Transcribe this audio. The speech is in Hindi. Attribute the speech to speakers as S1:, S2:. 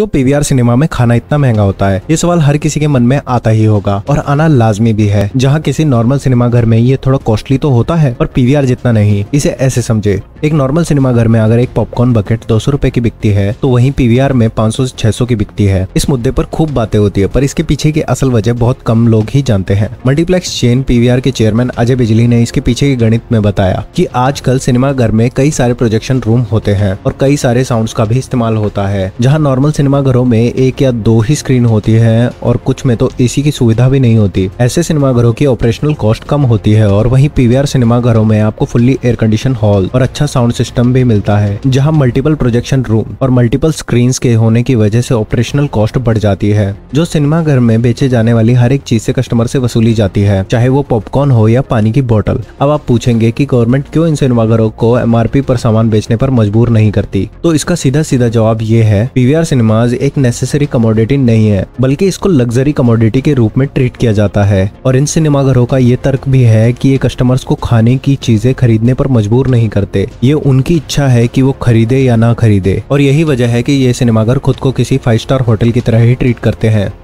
S1: क्यों पीवीआर सिनेमा में खाना इतना महंगा होता है ये सवाल हर किसी के मन में आता ही होगा और आना लाजमी भी है जहाँ किसी नॉर्मल सिनेमा घर में ये थोड़ा कॉस्टली तो होता है पर पीवीआर जितना नहीं इसे ऐसे समझे एक नॉर्मल सिनेमा घर में अगर एक पॉपकॉर्न बकेट दो सौ की बिकती है तो वहीं पीवीआर में पाँच सौ छह सौ की बिकती है इस मुद्दे पर खूब बातें होती है पर इसके पीछे की असल वजह बहुत कम लोग ही जानते हैं मल्टीप्लेक्स चेन पीवीआर के चेयरमैन अजय बिजली ने इसके पीछे के गणित में बताया कि आजकल सिनेमा घर में कई सारे प्रोजेक्शन रूम होते हैं और कई सारे साउंड का भी इस्तेमाल होता है जहाँ नॉर्मल सिनेमा सिनेमाघरों में एक या दो ही स्क्रीन होती है और कुछ में तो एसी की सुविधा भी नहीं होती ऐसे सिनेमाघरों की ऑपरेशनल कॉस्ट कम होती है और वहीं पीवीआर सिनेमाघरों में आपको फुल्ली एयर कंडीशन हॉल और अच्छा साउंड सिस्टम भी मिलता है जहाँ मल्टीपल प्रोजेक्शन रूम और मल्टीपल स्क्रीन के होने की वजह से ऑपरेशनल कॉस्ट बढ़ जाती है जो सिनेमाघर में बेचे जाने वाली हर एक चीज से कस्टमर से वसूली जाती है चाहे वो पॉपकॉर्न हो या पानी की बोतल अब आप पूछेंगे कि गवर्नमेंट क्यों इन सिनेमाघरों को एमआरपी पर सामान बेचने पर मजबूर नहीं करती तो इसका सीधा सीधा जवाब ये है पीवीआर सिनेमा अनाज एक नेसेसरी कमोडिटी नहीं है बल्कि इसको लग्जरी कमोडिटी के रूप में ट्रीट किया जाता है और इन सिनेमाघरों का ये तर्क भी है कि ये कस्टमर्स को खाने की चीजें खरीदने पर मजबूर नहीं करते ये उनकी इच्छा है कि वो खरीदे या ना खरीदे और यही वजह है कि ये सिनेमाघर खुद को किसी फाइव स्टार होटल की तरह ही ट्रीट करते हैं